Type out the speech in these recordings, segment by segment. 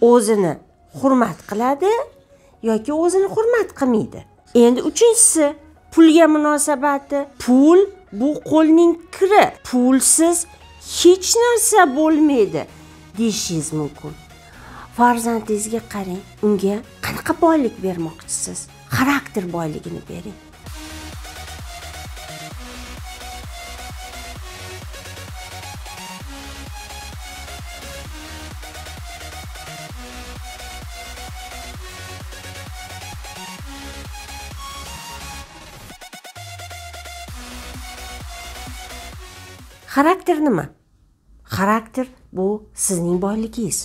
o'zini hurmat qiladi yoki o'zini hurmat qilmaydi endi uchinchisi pulga munosabati pul bu qo'lning kiri pulsiz hech narsa bo'lmaydi deyishingiz mumkin farzandingizga qarang unga qanaqa boylik bermoqchisiz xarakter boyligini bering xarakter nima xarakter bu sizning boyligingiz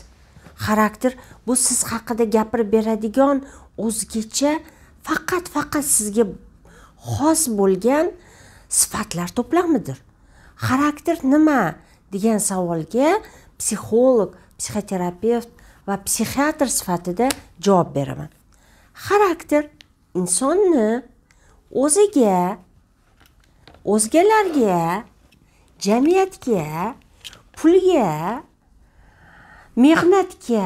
xarakter bu siz haqida gapirib beradigan o'zgacha faqat faqat sizga xos bo'lgan sifatlar to'plamidir xarakter nima degan savolga psixolog psixoterapevt va psixiatr sifatida javob beraman xarakter insonni o'ziga o'zgalarga jamiyatga pulga mehnatga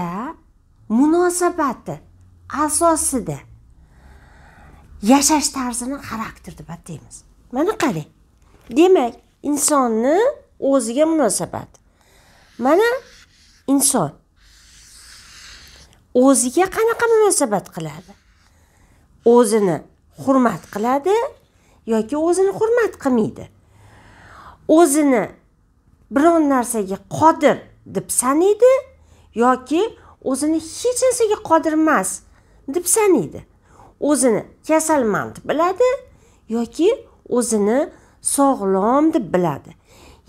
munosabati asosida yashash tarzini xarakter deb ataymiz mana qarang demak insonni o'ziga munosabati mana inson o'ziga qanaqa munosabat qiladi o'zini hurmat qiladi yoki o'zini hurmat qilmaydi o'zini biron narsaga qodir deb sanaydi yoki o'zini hech narsaga qodir emas deb sanaydi o'zini kasalman deb biladi yoki o'zini sog'lom deb biladi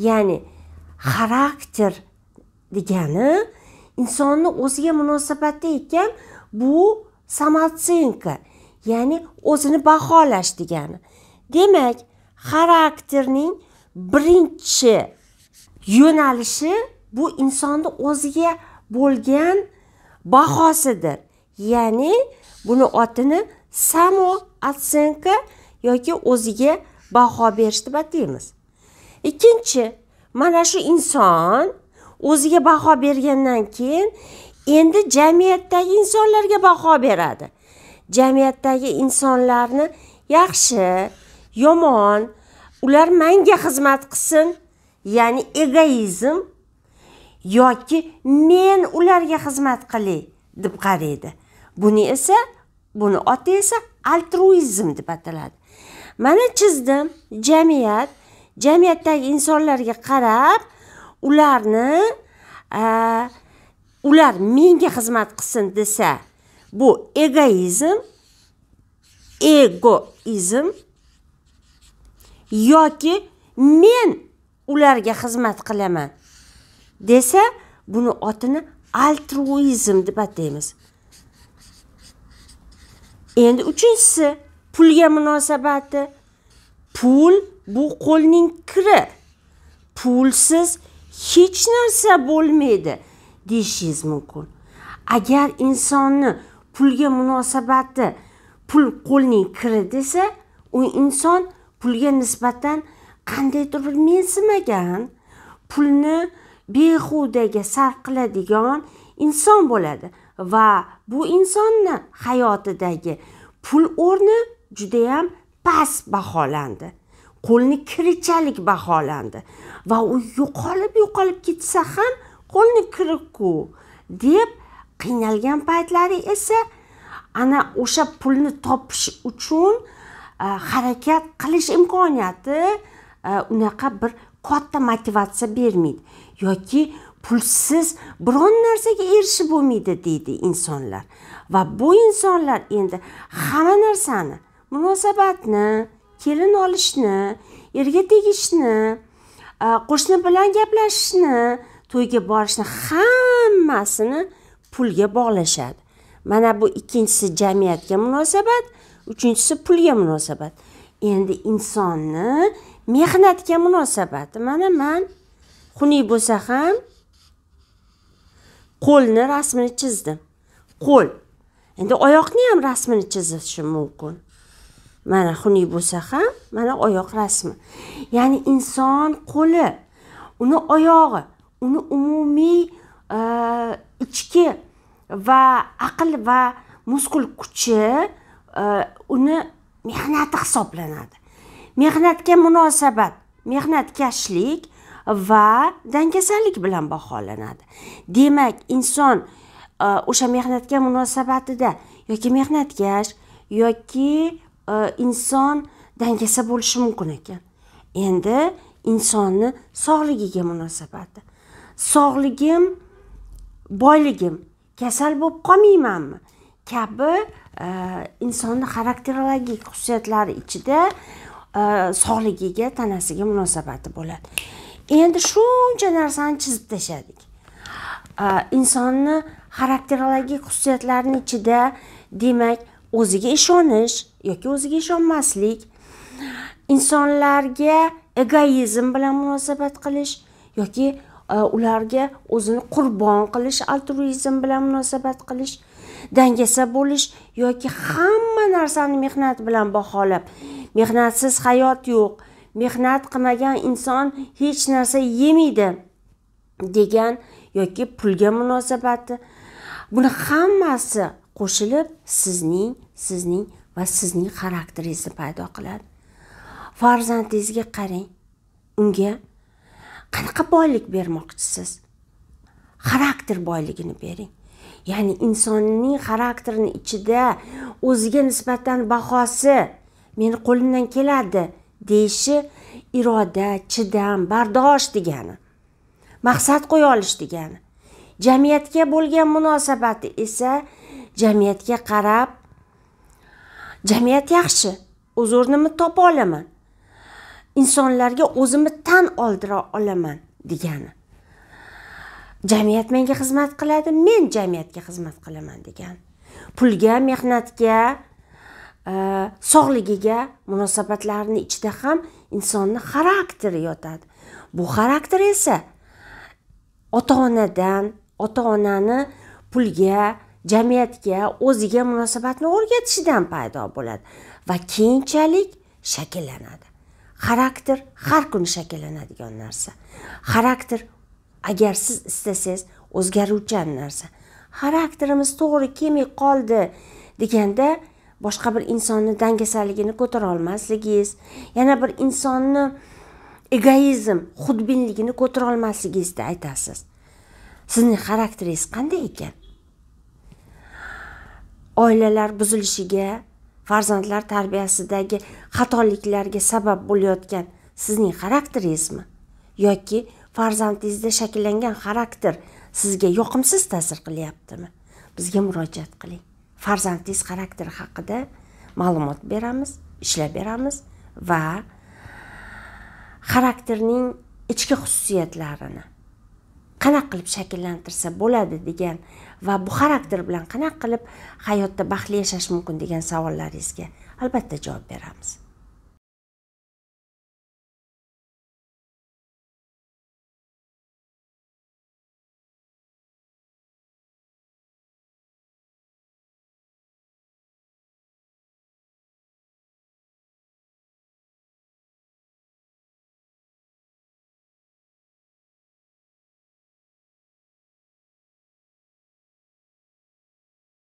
ya'ni xarakter degani insonni o'ziga munosabatda ekan bu samotsenka ya'ni o'zini baholash degani demak xarakterning birinchi yo'nalishi bu insonni o'ziga bo'lgan bahosidir ya'ni buni otini samo оценка yoki o'ziga baho berish deb ataymiz ikkinchi mana shu inson o'ziga baho bergandan keyin endi jamiyatdagi insonlarga baho beradi jamiyatdagi insonlarni yaxshi yomon ular menga xizmat qilsin ya'ni egoizm yoki men ularga xizmat qilay deb qaraydi buni esa buni oti esa altruizm deb ataladi mana chizdim jamiyat jamiyatdagi insonlarga qarab ularni ular menga xizmat qilsin desa bu egoizm egoizm yoki men ularga xizmat qilaman desa buni otini altruizm deb ataymiz endi uchinchisi pulga munosabati pul bu qo'lning kiri pulsiz hech narsa bo'lmaydi deyishingiz mumkin agar insonni pulga munosabati pul qo'lning kiri desa u inson pulga nisbatan qandaydir bir mensimagan pulni behudaga sarf qiladigan inson bo'ladi va bu insonni hayotidagi pul o'rni judayam past baholandi qo'lni kirichalik baholandi va u yo'qolib yo'qolib ketsa ham qo'lni kiriku deb qiynalgan paytlari esa ana o'sha pulni topish uchun E, harakat qilish imkoniyati e, unaqa bir katta motivatsiya bermaydi yoki pulsiz biron narsaga erishib bo'lmaydi deydi insonlar va bu insonlar endi hamma narsani munosabatni kelin olishni erga tegishni e, qo'shni bilan gaplashishni to'yga borishni hammasini pulga bog'lashadi mana bu ikkinchisi jamiyatga munosabat uchinchisi pulga munosabat endi insonni mehnatga munosabati mana man xunuk bo'lsa ham qo'lni rasmini chizdim qo'l endi oyoqni ham rasmini chizishim mumkin mana xunuk bo'lsa ham mana oyoq rasmi ya'ni inson qo'li uni oyog'i uni umumiy ichki va aql va muskul kuchi uni mehnati hisoblanadi mehnatga munosabat mehnatkashlik va dangasalik bilan baholanadi demak inson o'sha mehnatga munosabatida yoki mehnatkash yoki inson dangasa bo'lishi mumkin ekan endi insonni sog'ligiga munosabati sog'ligim boyligim kasal bo'lib qolmaymanmi kabi Э, insonni xarakterologik xususiyatlari ichida э, sog'ligiga tanasiga munosabati bo'ladi endi shuncha narsani chizib tashladik э, insonni xarakterologik xususiyatlarini ichida demak o'ziga ishonish yoki o'ziga ishonmaslik insonlarga egoizm bilan munosabat qilish yoki ularga o'zini qurbon qilish altruizm bilan munosabat qilish dangasa bo'lish yoki hamma narsani mehnat bilan baholab mehnatsiz hayot yo'q mehnat qilmagan inson hech narsa yemaydi degan yoki pulga munosabati buni hammasi qo'shilib sizning sizning va sizning xarakteringizni paydo qiladi farzandingizga qarang unga qanaqa boylik bermoqchisiz xarakter boyligini bering ya'ni insonning xarakterini ichida o'ziga nisbatan bahosi meni qo'limdan keladi deyishi iroda chidam bardosh degani maqsad qo'ya olish degani jamiyatga bo'lgan munosabati esa jamiyatga qarab jamiyat yaxshi o'z o'rnimni topa olaman insonlarga o'zimni tan oldira olaman degani jamiyat menga xizmat qiladi men jamiyatga xizmat qilaman degan pulga mehnatga e, sog'ligiga munosabatlarni ichida ham insonni xarakteri yotadi bu xarakter esa ota onadan ota onani pulga jamiyatga o'ziga munosabatni o'rgatishidan paydo bo'ladi va keyinchalik shakllanadi xarakter har kuni shakllanadigan narsa xarakter agar siz istasangiz o'zgaruvchan narsa xarakterimiz to'g'ri kelmay qoldi deganda boshqa bir insonni dangasaligini ko'tara olmasligingiz yana bir insonni egoizm xudbinligini ko'tara olmasligingizni aytasiz sizning xarakteringiz qanday ekan oilalar buzilishiga farzandlar tarbiyasidagi xatoliklarga sabab bo'layotgan sizning xarakteringizmi yoki farzandingizda shakllangan xarakter sizga yoqimsiz ta'sir qilyaptimi bizga murojaat qiling farzandingiz xarakteri haqida ma'lumot beramiz ishlab beramiz va xarakterning ichki xususiyatlarini qanaqa qilib shakllantirsa bo'ladi degan va bu xarakter bilan qanaqa qilib hayotda baxtli yashash mumkin degan savollaringizga albatta javob beramiz